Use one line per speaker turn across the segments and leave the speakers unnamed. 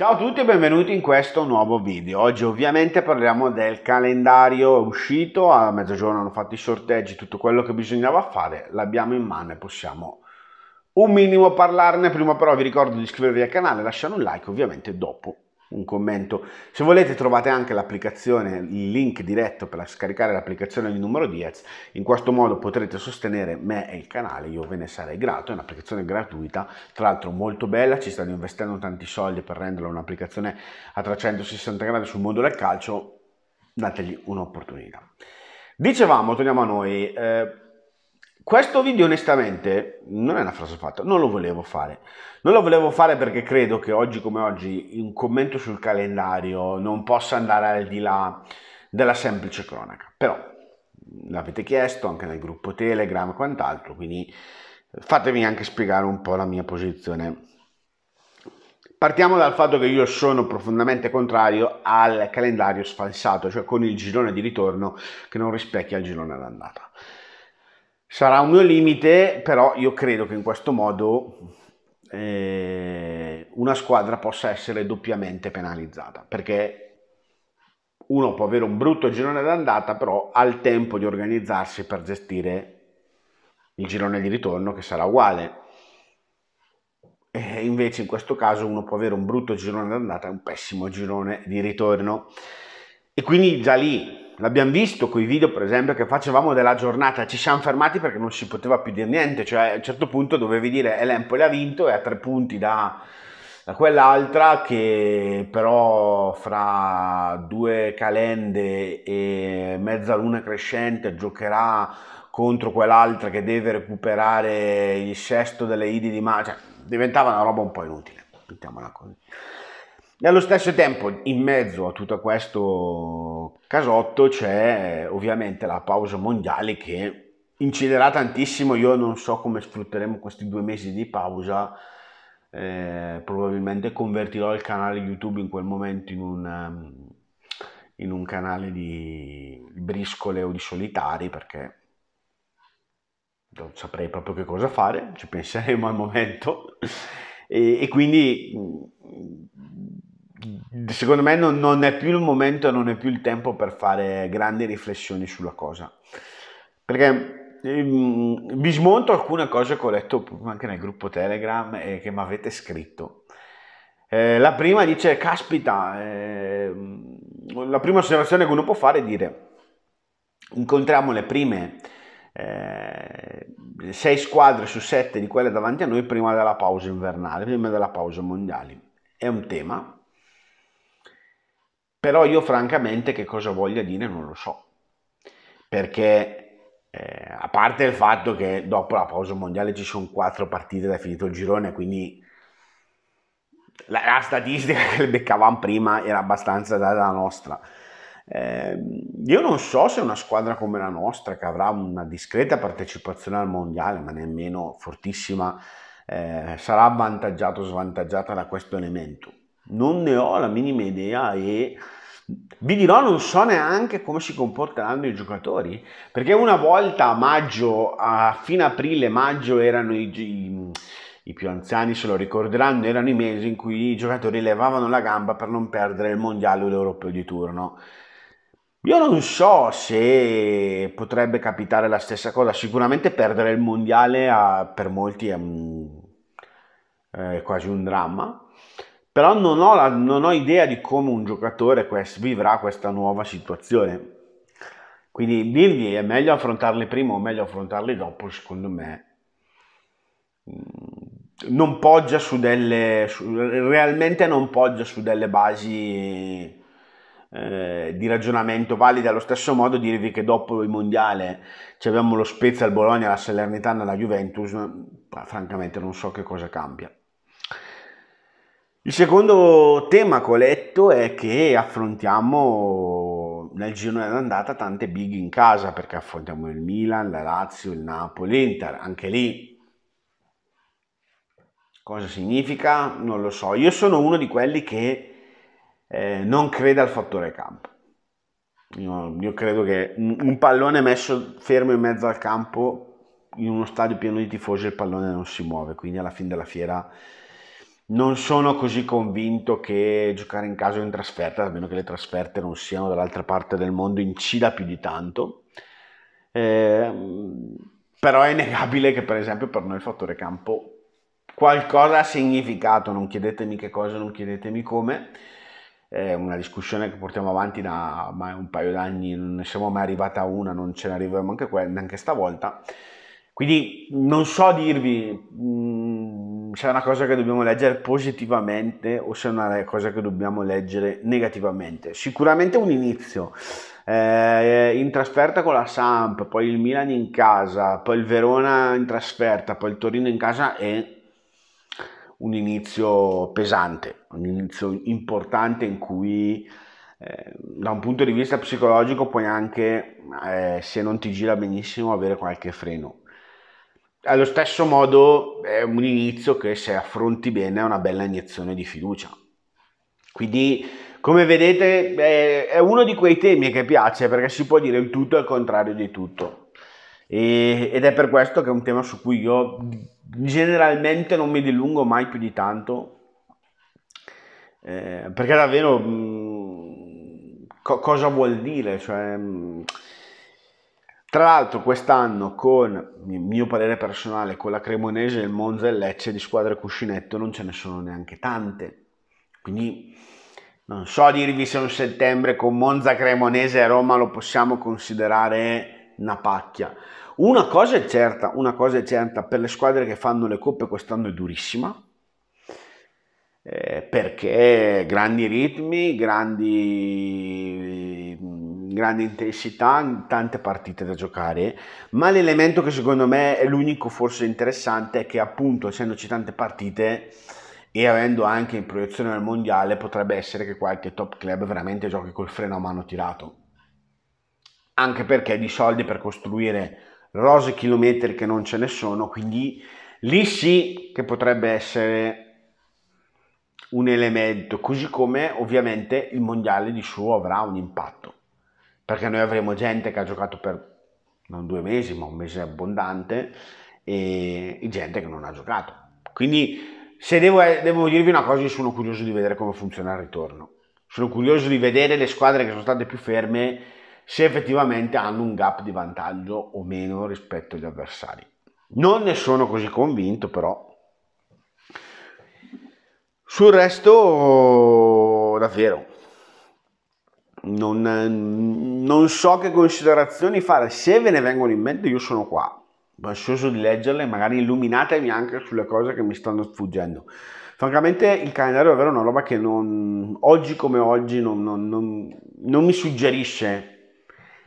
Ciao a tutti e benvenuti in questo nuovo video. Oggi ovviamente parliamo del calendario uscito, a mezzogiorno hanno fatto i sorteggi, tutto quello che bisognava fare l'abbiamo in mano e possiamo un minimo parlarne. Prima però vi ricordo di iscrivervi al canale, lasciare un like ovviamente dopo un commento. Se volete trovate anche l'applicazione, il link diretto per scaricare l'applicazione di numero 10, in questo modo potrete sostenere me e il canale, io ve ne sarei grato, è un'applicazione gratuita, tra l'altro molto bella, ci stanno investendo tanti soldi per renderla un'applicazione a 360 gradi sul mondo del calcio, dategli un'opportunità. Dicevamo, torniamo a noi, eh, questo video onestamente non è una frase fatta, non lo volevo fare. Non lo volevo fare perché credo che oggi come oggi un commento sul calendario non possa andare al di là della semplice cronaca. Però mm, l'avete chiesto anche nel gruppo Telegram e quant'altro, quindi fatemi anche spiegare un po' la mia posizione. Partiamo dal fatto che io sono profondamente contrario al calendario sfalsato, cioè con il girone di ritorno che non rispecchia il girone d'andata. Sarà un mio limite, però io credo che in questo modo eh, una squadra possa essere doppiamente penalizzata, perché uno può avere un brutto girone d'andata, però ha il tempo di organizzarsi per gestire il girone di ritorno che sarà uguale. E invece in questo caso uno può avere un brutto girone d'andata e un pessimo girone di ritorno. E quindi già lì L'abbiamo visto con i video, per esempio, che facevamo della giornata, ci siamo fermati perché non si poteva più dire niente, cioè a un certo punto dovevi dire e eh, l'Empoli ha vinto e a tre punti da, da, quell'altra che però fra due calende e mezza luna crescente giocherà contro quell'altra che deve recuperare il sesto delle idi di maggio, cioè, diventava una roba un po' inutile, mettiamola così. Nello stesso tempo, in mezzo a tutto questo casotto c'è ovviamente la pausa mondiale che inciderà tantissimo. Io non so come sfrutteremo questi due mesi di pausa. Eh, probabilmente convertirò il canale YouTube in quel momento in un, ehm, in un canale di briscole o di solitari perché non saprei proprio che cosa fare, ci penseremo al momento. E, e quindi secondo me non, non, è più il momento non è più il tempo per fare grandi riflessioni sulla cosa. Perché ehm, vi smonto alcune cose che ho letto anche nel gruppo Telegram e che mi avete scritto. Eh, la prima dice, caspita, eh, la prima osservazione che uno può fare è dire, incontriamo le prime 6 eh, squadre su sette di quelle davanti a noi prima della pausa invernale, prima della pausa mondiale. È un tema, però io francamente che cosa voglia dire non lo so, perché eh, a parte il fatto che dopo la pausa mondiale ci sono quattro partite da finito il girone, quindi la, la statistica che le beccavamo prima era abbastanza dalla nostra. Eh, io non so se una squadra come la nostra, che avrà una discreta partecipazione al mondiale, ma nemmeno fortissima, eh, sarà avvantaggiata o svantaggiata da questo elemento non ne ho la minima idea e vi dirò non so neanche come si comporteranno i giocatori perché una volta a maggio a fine aprile maggio erano i, i, i più anziani se lo ricorderanno erano i mesi in cui i giocatori levavano la gamba per non perdere il mondiale o l'europeo di turno io non so se potrebbe capitare la stessa cosa sicuramente perdere il mondiale a, per molti è, è quasi un dramma però non ho, la, non ho idea di come un giocatore quest, vivrà questa nuova situazione. Quindi dirvi è meglio affrontarli prima o meglio affrontarli dopo, secondo me, mm, non poggia su delle su, realmente non poggia su delle basi eh, di ragionamento valide allo stesso modo dirvi che dopo il mondiale ci abbiamo lo Spezia, il Bologna, la Salernitana, la Juventus francamente non so che cosa cambia il secondo tema che ho letto è che affrontiamo nel giro d'andata tante big in casa perché affrontiamo il Milan, la Lazio, il Napoli, l'Inter, anche lì. Cosa significa? Non lo so. Io sono uno di quelli che eh, non crede al fattore campo. Io, io credo che un, un pallone messo fermo in mezzo al campo in uno stadio pieno di tifosi il pallone non si muove, quindi alla fine della fiera non sono così convinto che giocare in casa o in trasferta, a meno che le trasferte non siano dall'altra parte del mondo, incida più di tanto. Eh, però è innegabile che, per esempio, per noi il fattore campo qualcosa ha significato. Non chiedetemi che cosa, non chiedetemi come. È una discussione che portiamo avanti da un paio d'anni, non ne siamo mai arrivati a una, non ce ne arriveremo neanche, neanche stavolta. Quindi non so dirvi mh, mm, se è una cosa che dobbiamo leggere positivamente o se è una cosa che dobbiamo leggere negativamente. Sicuramente un inizio. Eh, in trasferta con la Samp, poi il Milan in casa, poi il Verona in trasferta, poi il Torino in casa è un inizio pesante, un inizio importante in cui eh, da un punto di vista psicologico puoi anche, eh, se non ti gira benissimo, avere qualche freno allo stesso modo è un inizio che se affronti bene è una bella iniezione di fiducia. Quindi, come vedete, è uno di quei temi che piace perché si può dire il tutto al contrario di tutto. E, ed è per questo che è un tema su cui io generalmente non mi dilungo mai più di tanto. Eh, perché davvero mh, mm, co- cosa vuol dire? Cioè, mh, mm, tra l'altro quest'anno con, il mio parere personale, con la Cremonese, il Monza e il Lecce di squadre cuscinetto non ce ne sono neanche tante. Quindi non so dirvi se un settembre con Monza, Cremonese e Roma lo possiamo considerare una pacchia. Una cosa è certa, una cosa è certa, per le squadre che fanno le coppe quest'anno è durissima, eh, perché grandi ritmi, grandi grande intensità, tante partite da giocare, ma l'elemento che secondo me è l'unico forse interessante è che appunto essendoci tante partite e avendo anche in proiezione al mondiale potrebbe essere che qualche top club veramente giochi col freno a mano tirato. Anche perché di soldi per costruire rose chilometri che non ce ne sono, quindi lì sì che potrebbe essere un elemento, così come ovviamente il mondiale di suo avrà un impatto perché noi avremo gente che ha giocato per non due mesi, ma un mese abbondante, e gente che non ha giocato. Quindi, se devo, eh, devo dirvi una cosa, io sono curioso di vedere come funziona il ritorno. Sono curioso di vedere le squadre che sono state più ferme se effettivamente hanno un gap di vantaggio o meno rispetto agli avversari. Non ne sono così convinto, però. Sul resto, davvero, non, non so che considerazioni fare, se ve ne vengono in mente io sono qua, ansioso di leggerle, magari illuminatemi anche sulle cose che mi stanno sfuggendo. Francamente il calendario è vero una roba che non, oggi come oggi non, non, non, mi suggerisce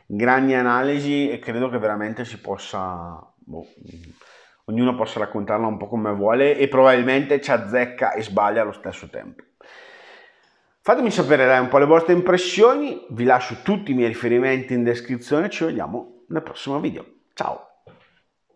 grandi analisi e credo che veramente si possa, boh, ognuno possa raccontarla un po' come vuole e probabilmente ci azzecca e sbaglia allo stesso tempo. Fatemi sapere dai, un po' le vostre impressioni, vi lascio tutti i miei riferimenti in descrizione, ci vediamo nel prossimo video. Ciao!